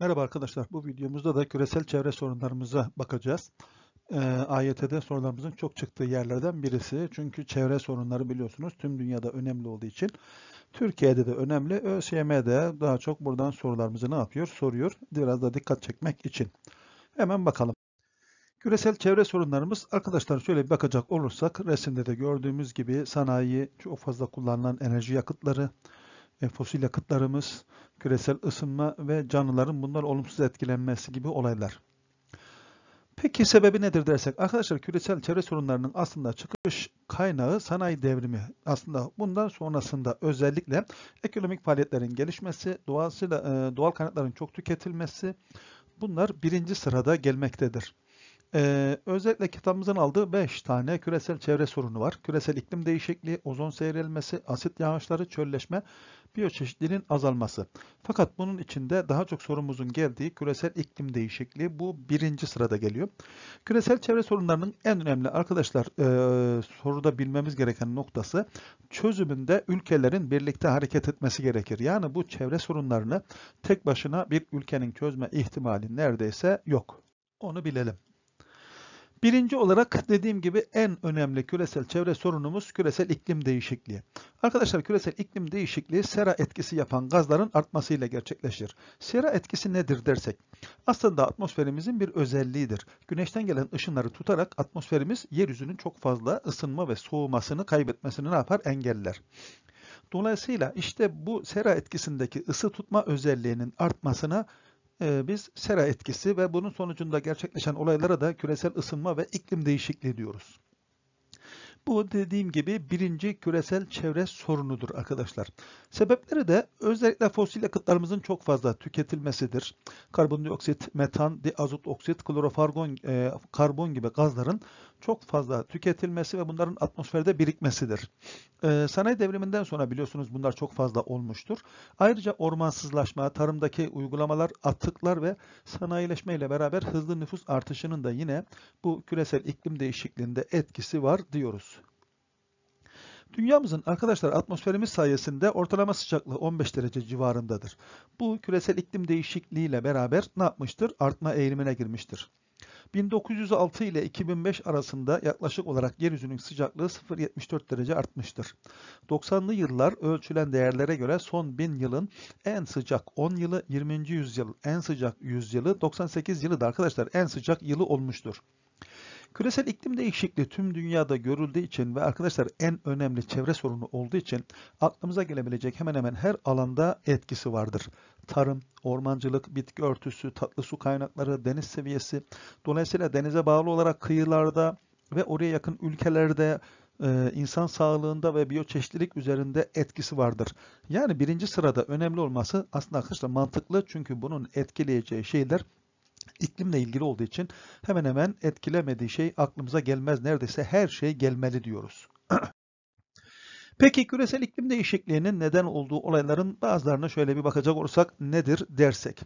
Merhaba arkadaşlar. Bu videomuzda da küresel çevre sorunlarımıza bakacağız. E, ee, AYT'de sorularımızın çok çıktığı yerlerden birisi. Çünkü çevre sorunları biliyorsunuz tüm dünyada önemli olduğu için Türkiye'de de önemli. ÖSYM'de daha çok buradan sorularımızı ne yapıyor? Soruyor. Biraz da dikkat çekmek için. Hemen bakalım. Küresel çevre sorunlarımız arkadaşlar şöyle bir bakacak olursak resimde de gördüğümüz gibi sanayi, çok fazla kullanılan enerji yakıtları, e, fosil yakıtlarımız, küresel ısınma ve canlıların bunlar olumsuz etkilenmesi gibi olaylar. Peki sebebi nedir dersek? Arkadaşlar küresel çevre sorunlarının aslında çıkış kaynağı sanayi devrimi. Aslında bundan sonrasında özellikle ekonomik faaliyetlerin gelişmesi, doğasıyla, e, doğal kaynakların çok tüketilmesi bunlar birinci sırada gelmektedir. Ee, özellikle kitabımızın aldığı 5 tane küresel çevre sorunu var. Küresel iklim değişikliği, ozon seyrelmesi, asit yağışları, çölleşme, biyoçeşitliliğin azalması. Fakat bunun içinde daha çok sorumuzun geldiği küresel iklim değişikliği bu birinci sırada geliyor. Küresel çevre sorunlarının en önemli arkadaşlar e, soruda bilmemiz gereken noktası çözümünde ülkelerin birlikte hareket etmesi gerekir. Yani bu çevre sorunlarını tek başına bir ülkenin çözme ihtimali neredeyse yok. Onu bilelim. Birinci olarak dediğim gibi en önemli küresel çevre sorunumuz küresel iklim değişikliği. Arkadaşlar küresel iklim değişikliği sera etkisi yapan gazların artmasıyla gerçekleşir. Sera etkisi nedir dersek? Aslında atmosferimizin bir özelliğidir. Güneşten gelen ışınları tutarak atmosferimiz yeryüzünün çok fazla ısınma ve soğumasını kaybetmesini ne yapar? Engeller. Dolayısıyla işte bu sera etkisindeki ısı tutma özelliğinin artmasına ee, biz sera etkisi ve bunun sonucunda gerçekleşen olaylara da küresel ısınma ve iklim değişikliği diyoruz. Bu dediğim gibi birinci küresel çevre sorunudur arkadaşlar. Sebepleri de özellikle fosil yakıtlarımızın çok fazla tüketilmesidir. Karbondioksit, metan, diazot oksit, klorofargon, e, karbon gibi gazların çok fazla tüketilmesi ve bunların atmosferde birikmesidir. Ee, sanayi devriminden sonra biliyorsunuz bunlar çok fazla olmuştur. Ayrıca ormansızlaşma, tarımdaki uygulamalar, atıklar ve sanayileşme ile beraber hızlı nüfus artışının da yine bu küresel iklim değişikliğinde etkisi var diyoruz. Dünyamızın arkadaşlar atmosferimiz sayesinde ortalama sıcaklığı 15 derece civarındadır. Bu küresel iklim değişikliği ile beraber ne yapmıştır? Artma eğilimine girmiştir. 1906 ile 2005 arasında yaklaşık olarak yeryüzünün sıcaklığı 0.74 derece artmıştır. 90'lı yıllar ölçülen değerlere göre son 1000 yılın en sıcak 10 yılı, 20. yüzyıl en sıcak 100 yılı, 98 yılı da arkadaşlar en sıcak yılı olmuştur. Küresel iklim değişikliği tüm dünyada görüldüğü için ve arkadaşlar en önemli çevre sorunu olduğu için aklımıza gelebilecek hemen hemen her alanda etkisi vardır. Tarım, ormancılık, bitki örtüsü, tatlı su kaynakları, deniz seviyesi, dolayısıyla denize bağlı olarak kıyılarda ve oraya yakın ülkelerde e, insan sağlığında ve biyoçeşitlilik üzerinde etkisi vardır. Yani birinci sırada önemli olması aslında arkadaşlar mantıklı çünkü bunun etkileyeceği şeyler iklimle ilgili olduğu için hemen hemen etkilemediği şey aklımıza gelmez. Neredeyse her şey gelmeli diyoruz. Peki küresel iklim değişikliğinin neden olduğu olayların bazılarına şöyle bir bakacak olursak nedir dersek.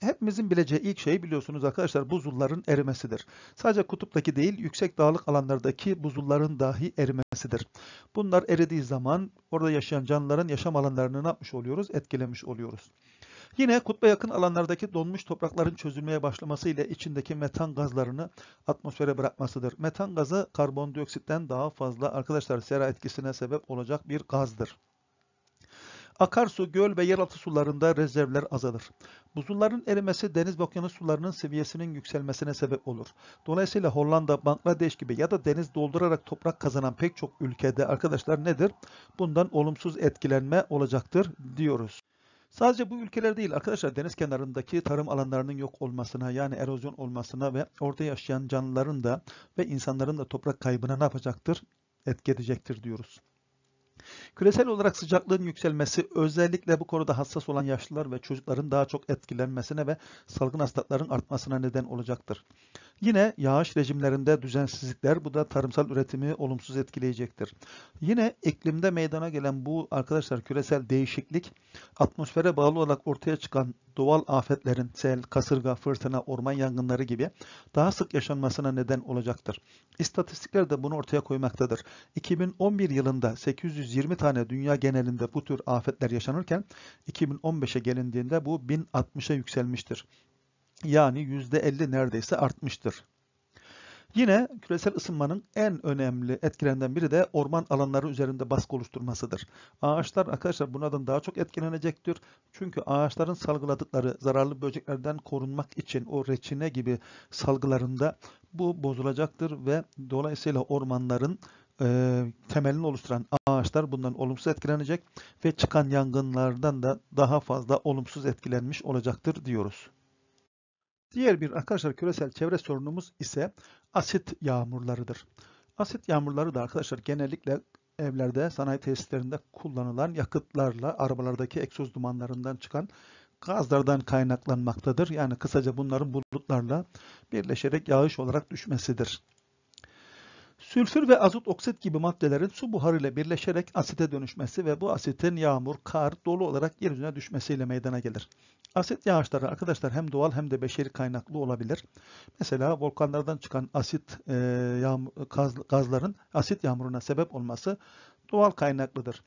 Hepimizin bileceği ilk şey biliyorsunuz arkadaşlar buzulların erimesidir. Sadece kutuptaki değil yüksek dağlık alanlardaki buzulların dahi erimesidir. Bunlar eridiği zaman orada yaşayan canlıların yaşam alanlarını ne yapmış oluyoruz? Etkilemiş oluyoruz. Yine kutba yakın alanlardaki donmuş toprakların çözülmeye başlaması ile içindeki metan gazlarını atmosfere bırakmasıdır. Metan gazı karbondioksitten daha fazla arkadaşlar sera etkisine sebep olacak bir gazdır. Akarsu, göl ve yeraltı sularında rezervler azalır. Buzulların erimesi deniz ve okyanus sularının seviyesinin yükselmesine sebep olur. Dolayısıyla Hollanda, Bangladeş gibi ya da deniz doldurarak toprak kazanan pek çok ülkede arkadaşlar nedir? Bundan olumsuz etkilenme olacaktır diyoruz. Sadece bu ülkeler değil arkadaşlar deniz kenarındaki tarım alanlarının yok olmasına yani erozyon olmasına ve orada yaşayan canlıların da ve insanların da toprak kaybına ne yapacaktır? Etki edecektir diyoruz. Küresel olarak sıcaklığın yükselmesi özellikle bu konuda hassas olan yaşlılar ve çocukların daha çok etkilenmesine ve salgın hastalıkların artmasına neden olacaktır. Yine yağış rejimlerinde düzensizlikler bu da tarımsal üretimi olumsuz etkileyecektir. Yine iklimde meydana gelen bu arkadaşlar küresel değişiklik atmosfere bağlı olarak ortaya çıkan doğal afetlerin sel, kasırga, fırtına, orman yangınları gibi daha sık yaşanmasına neden olacaktır. İstatistikler de bunu ortaya koymaktadır. 2011 yılında 820 tane dünya genelinde bu tür afetler yaşanırken 2015'e gelindiğinde bu 1060'a yükselmiştir. Yani %50 neredeyse artmıştır. Yine küresel ısınmanın en önemli etkilenden biri de orman alanları üzerinde baskı oluşturmasıdır. Ağaçlar arkadaşlar bunlardan daha çok etkilenecektir. Çünkü ağaçların salgıladıkları zararlı böceklerden korunmak için o reçine gibi salgılarında bu bozulacaktır ve dolayısıyla ormanların e, temelini oluşturan ağaçlar bundan olumsuz etkilenecek ve çıkan yangınlardan da daha fazla olumsuz etkilenmiş olacaktır diyoruz. Diğer bir arkadaşlar küresel çevre sorunumuz ise asit yağmurlarıdır. Asit yağmurları da arkadaşlar genellikle evlerde, sanayi tesislerinde kullanılan yakıtlarla arabalardaki egzoz dumanlarından çıkan gazlardan kaynaklanmaktadır. Yani kısaca bunların bulutlarla birleşerek yağış olarak düşmesidir. Sülfür ve azot oksit gibi maddelerin su buharı ile birleşerek asite dönüşmesi ve bu asitin yağmur, kar, dolu olarak yeryüzüne düşmesiyle meydana gelir. Asit yağışları arkadaşlar hem doğal hem de beşeri kaynaklı olabilir. Mesela volkanlardan çıkan asit e, yağmur, gaz, gazların asit yağmuruna sebep olması doğal kaynaklıdır.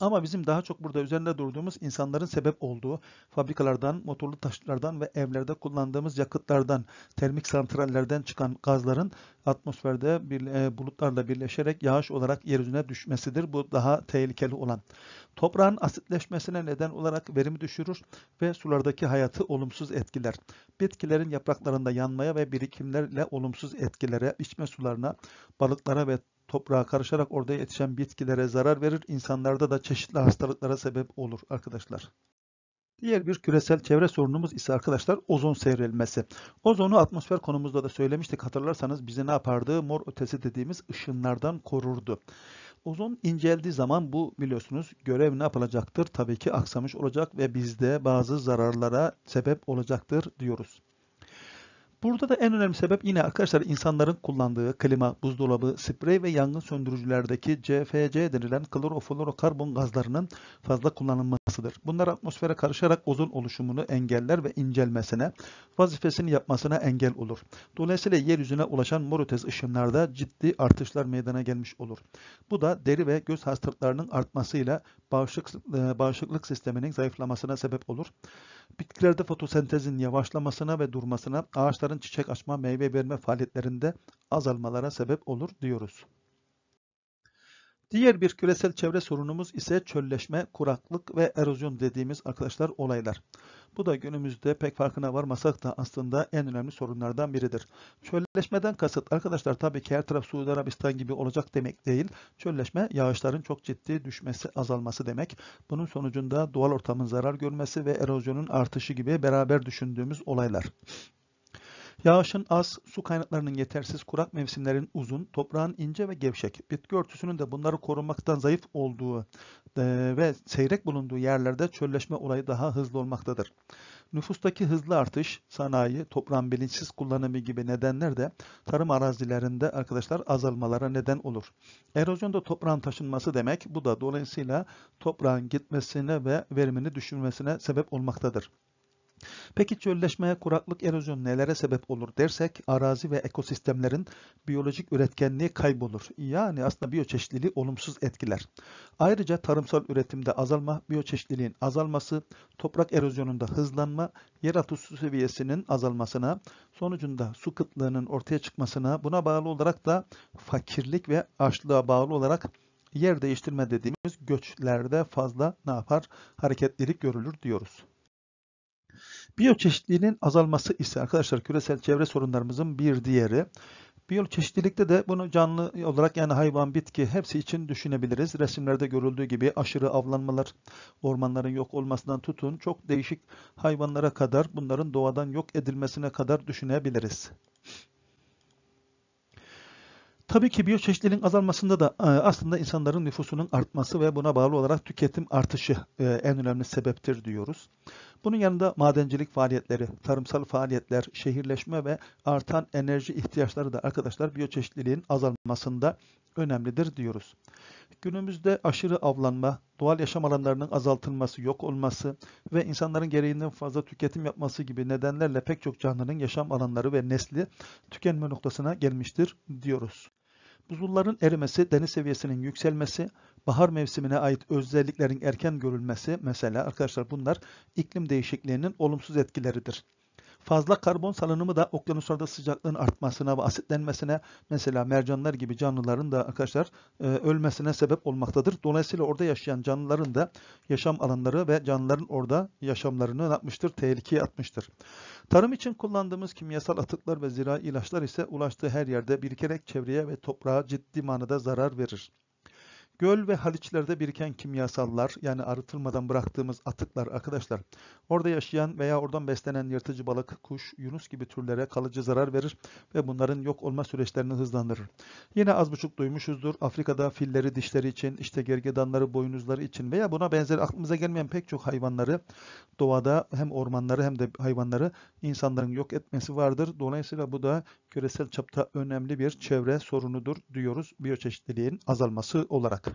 Ama bizim daha çok burada üzerinde durduğumuz insanların sebep olduğu fabrikalardan, motorlu taşıtlardan ve evlerde kullandığımız yakıtlardan, termik santrallerden çıkan gazların atmosferde bir, e, bulutlarla birleşerek yağış olarak yeryüzüne düşmesidir. Bu daha tehlikeli olan. Toprağın asitleşmesine neden olarak verimi düşürür ve sulardaki hayatı olumsuz etkiler. Bitkilerin yapraklarında yanmaya ve birikimlerle olumsuz etkilere, içme sularına, balıklara ve toprağa karışarak orada yetişen bitkilere zarar verir. İnsanlarda da çeşitli hastalıklara sebep olur arkadaşlar. Diğer bir küresel çevre sorunumuz ise arkadaşlar ozon seyrilmesi. Ozonu atmosfer konumuzda da söylemiştik hatırlarsanız bize ne yapardı? Mor ötesi dediğimiz ışınlardan korurdu. Ozon inceldiği zaman bu biliyorsunuz görev ne yapılacaktır? Tabii ki aksamış olacak ve bizde bazı zararlara sebep olacaktır diyoruz. Burada da en önemli sebep yine arkadaşlar insanların kullandığı klima, buzdolabı, sprey ve yangın söndürücülerdeki CFC denilen klorofluorokarbon gazlarının fazla kullanılmasıdır. Bunlar atmosfere karışarak ozon oluşumunu engeller ve incelmesine, vazifesini yapmasına engel olur. Dolayısıyla yeryüzüne ulaşan morotez ışınlarda ciddi artışlar meydana gelmiş olur. Bu da deri ve göz hastalıklarının artmasıyla bağışıklık, e, bağışıklık sisteminin zayıflamasına sebep olur. Bitkilerde fotosentezin yavaşlamasına ve durmasına, ağaçların çiçek açma, meyve verme faaliyetlerinde azalmalara sebep olur diyoruz. Diğer bir küresel çevre sorunumuz ise çölleşme, kuraklık ve erozyon dediğimiz arkadaşlar olaylar. Bu da günümüzde pek farkına varmasak da aslında en önemli sorunlardan biridir. Çölleşmeden kasıt arkadaşlar tabii ki her taraf Suudi Arabistan gibi olacak demek değil. Çölleşme yağışların çok ciddi düşmesi, azalması demek. Bunun sonucunda doğal ortamın zarar görmesi ve erozyonun artışı gibi beraber düşündüğümüz olaylar. Yağışın az, su kaynaklarının yetersiz, kurak mevsimlerin uzun, toprağın ince ve gevşek, bitki örtüsünün de bunları korumaktan zayıf olduğu e, ve seyrek bulunduğu yerlerde çölleşme olayı daha hızlı olmaktadır. Nüfustaki hızlı artış, sanayi, toprağın bilinçsiz kullanımı gibi nedenler de tarım arazilerinde arkadaşlar azalmalara neden olur. Erozyon da toprağın taşınması demek. Bu da dolayısıyla toprağın gitmesine ve verimini düşürmesine sebep olmaktadır. Peki çölleşmeye kuraklık erozyon nelere sebep olur dersek arazi ve ekosistemlerin biyolojik üretkenliği kaybolur. Yani aslında biyoçeşitliliği olumsuz etkiler. Ayrıca tarımsal üretimde azalma, biyoçeşitliliğin azalması, toprak erozyonunda hızlanma, yeraltı su seviyesinin azalmasına, sonucunda su kıtlığının ortaya çıkmasına, buna bağlı olarak da fakirlik ve açlığa bağlı olarak yer değiştirme dediğimiz göçlerde fazla ne yapar? Hareketlilik görülür diyoruz. Biyoçeşitliliğin azalması ise arkadaşlar küresel çevre sorunlarımızın bir diğeri. Biyoçeşitlilikte de bunu canlı olarak yani hayvan, bitki hepsi için düşünebiliriz. Resimlerde görüldüğü gibi aşırı avlanmalar, ormanların yok olmasından tutun çok değişik hayvanlara kadar bunların doğadan yok edilmesine kadar düşünebiliriz. Tabii ki biyoçeşitliliğin azalmasında da e, aslında insanların nüfusunun artması ve buna bağlı olarak tüketim artışı e, en önemli sebeptir diyoruz. Bunun yanında madencilik faaliyetleri, tarımsal faaliyetler, şehirleşme ve artan enerji ihtiyaçları da arkadaşlar biyoçeşitliliğin azalmasında önemlidir diyoruz. Günümüzde aşırı avlanma, doğal yaşam alanlarının azaltılması, yok olması ve insanların gereğinden fazla tüketim yapması gibi nedenlerle pek çok canlının yaşam alanları ve nesli tükenme noktasına gelmiştir diyoruz. Buzulların erimesi, deniz seviyesinin yükselmesi, bahar mevsimine ait özelliklerin erken görülmesi mesela arkadaşlar bunlar iklim değişikliğinin olumsuz etkileridir. Fazla karbon salınımı da okyanuslarda sıcaklığın artmasına ve asitlenmesine mesela mercanlar gibi canlıların da arkadaşlar e, ölmesine sebep olmaktadır. Dolayısıyla orada yaşayan canlıların da yaşam alanları ve canlıların orada yaşamlarını atmıştır, tehlikeye atmıştır. Tarım için kullandığımız kimyasal atıklar ve zirai ilaçlar ise ulaştığı her yerde birikerek çevreye ve toprağa ciddi manada zarar verir. Göl ve haliçlerde biriken kimyasallar yani arıtılmadan bıraktığımız atıklar arkadaşlar orada yaşayan veya oradan beslenen yırtıcı balık, kuş, yunus gibi türlere kalıcı zarar verir ve bunların yok olma süreçlerini hızlandırır. Yine az buçuk duymuşuzdur. Afrika'da filleri dişleri için, işte gergedanları boynuzları için veya buna benzer aklımıza gelmeyen pek çok hayvanları doğada hem ormanları hem de hayvanları insanların yok etmesi vardır. Dolayısıyla bu da küresel çapta önemli bir çevre sorunudur diyoruz biyoçeşitliliğin azalması olarak.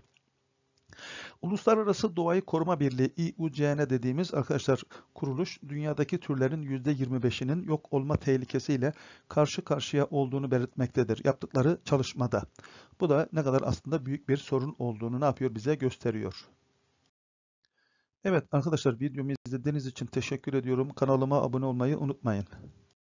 Uluslararası Doğayı Koruma Birliği IUCN dediğimiz arkadaşlar kuruluş dünyadaki türlerin %25'inin yok olma tehlikesiyle karşı karşıya olduğunu belirtmektedir yaptıkları çalışmada. Bu da ne kadar aslında büyük bir sorun olduğunu ne yapıyor bize gösteriyor. Evet arkadaşlar videomu izlediğiniz için teşekkür ediyorum. Kanalıma abone olmayı unutmayın.